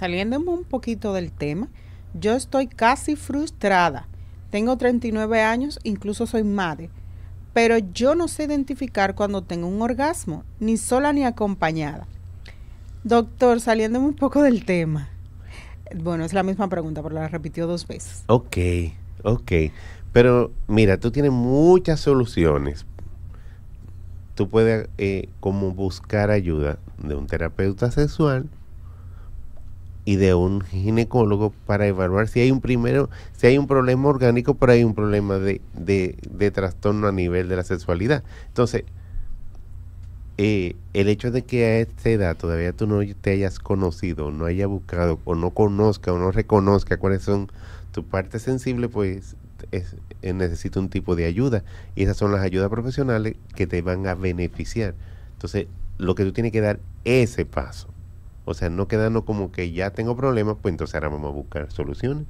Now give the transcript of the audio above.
saliéndome un poquito del tema, yo estoy casi frustrada. Tengo 39 años, incluso soy madre, pero yo no sé identificar cuando tengo un orgasmo, ni sola ni acompañada. Doctor, saliéndome un poco del tema. Bueno, es la misma pregunta, pero la repitió dos veces. Ok, ok. Pero mira, tú tienes muchas soluciones. Tú puedes eh, como buscar ayuda de un terapeuta sexual y de un ginecólogo para evaluar si hay un primero, si hay un problema orgánico, pero hay un problema de, trastorno a nivel de la sexualidad. Entonces, eh, el hecho de que a esta edad todavía tú no te hayas conocido, no haya buscado, o no conozca, o no reconozca cuáles son tus partes sensibles pues es, eh, necesita un tipo de ayuda. Y esas son las ayudas profesionales que te van a beneficiar. Entonces, lo que tú tienes que dar es ese paso. O sea, no quedando como que ya tengo problemas, pues entonces ahora vamos a buscar soluciones.